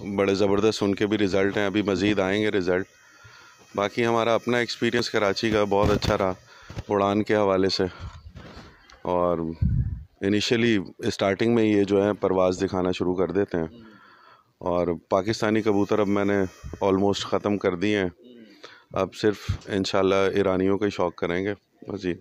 बड़े ज़बरदस्त उनके भी रिज़ल्ट हैं अभी मज़ीद आएंगे रिज़ल्ट बाकी हमारा अपना एक्सपीरियंस कराची का बहुत अच्छा रहा उड़ान के हवाले से और इनिशियली स्टार्टिंग में ये जो है परवाज़ दिखाना शुरू कर देते हैं और पाकिस्तानी कबूतर अब मैंने ऑलमोस्ट ख़त्म कर दिए हैं अब सिर्फ इन ईरानियों का ही शौक़ करेंगे जी